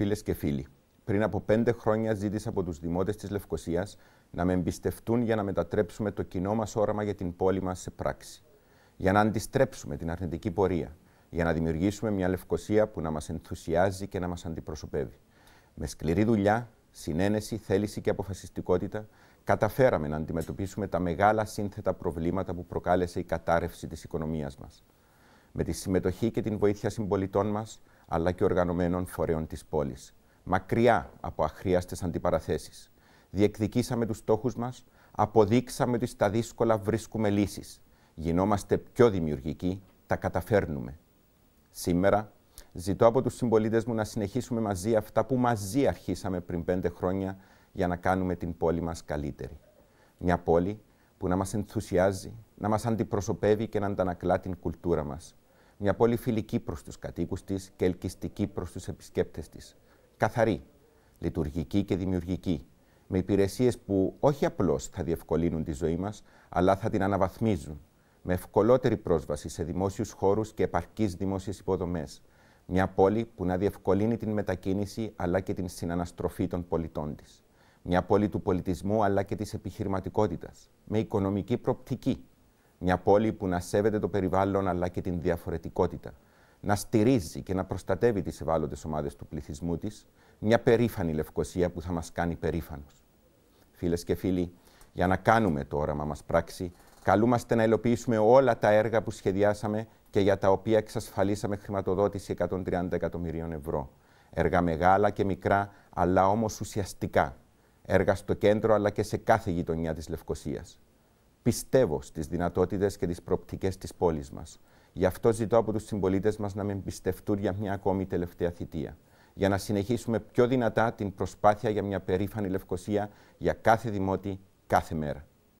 Φίλες και φίλοι, πριν από πέντε χρόνια ζήτησα από τους δημότες της Λευκοσίας να με εμπιστευτούν για να μετατρέψουμε το κοινό μας όραμα για την πόλη μας σε πράξη. Για να αντιστρέψουμε την αρνητική πορεία. Για να δημιουργήσουμε μια Λευκοσία που να μας ενθουσιάζει και να μας αντιπροσωπεύει. Με σκληρή δουλειά, συνένεση, θέληση και αποφασιστικότητα, καταφέραμε να αντιμετωπίσουμε τα μεγάλα σύνθετα προβλήματα που προκάλεσε η κατάρρευση της οικονομίας μας. Με τη συμμετοχή και την βοήθεια συμπολιτών μας, αλλά και οργανωμένων φορέων της πόλης. Μακριά από αχρίαστες αντιπαραθέσεις. Διεκδικήσαμε τους στόχους μας, αποδείξαμε ότι στα δύσκολα βρίσκουμε λύσεις. Γινόμαστε πιο δημιουργικοί, τα καταφέρνουμε. Σήμερα ζητώ από τους συμπολίτες μου να συνεχίσουμε μαζί αυτά που μαζί αρχίσαμε πριν πέντε χρόνια για να κάνουμε την πόλη μας καλύτερη. Μια πόλη που να μας ενθουσιάζει, να μας αντιπροσωπεύει και να αντανακλά την κουλτούρα μας. Μια πόλη φιλική προς τους κατοίκους της και ελκυστική προς τους επισκέπτες της. Καθαρή, λειτουργική και δημιουργική. Με υπηρεσίες που όχι απλώς θα διευκολύνουν τη ζωή μας, αλλά θα την αναβαθμίζουν. Με ευκολότερη πρόσβαση σε δημόσιους χώρους και επαρκείς δημόσιες υποδομές. Μια πόλη που να διευκολύνει την μετακίνηση αλλά και την συναναστροφή των πολιτών της. Μια πόλη του πολιτισμού αλλά και της επιχειρηματικότητας. Με οικονομική προπτική μια πόλη που να σέβεται το περιβάλλον αλλά και την διαφορετικότητα. Να στηρίζει και να προστατεύει τις ευάλωτες ομάδες του πληθυσμού της. Μια περήφανη Λευκοσία που θα μας κάνει περήφανο. Φίλες και φίλοι, για να κάνουμε το όραμα μας πράξη, καλούμαστε να υλοποιήσουμε όλα τα έργα που σχεδιάσαμε και για τα οποία εξασφαλίσαμε χρηματοδότηση 130 εκατομμυρίων ευρώ. Έργα μεγάλα και μικρά, αλλά όμως ουσιαστικά. Έργα στο κέντρο αλλά και σε κάθε γειτονιά της Λευκοσίας πιστεύω στις δυνατότητες και τις προπτικέ της πόλης μας. Γι' αυτό ζητώ από τους συμπολίτες μας να με εμπιστευτούν για μια ακόμη τελευταία θητεία. Για να συνεχίσουμε πιο δυνατά την προσπάθεια για μια περήφανη Λευκοσία για κάθε δημότη κάθε μέρα.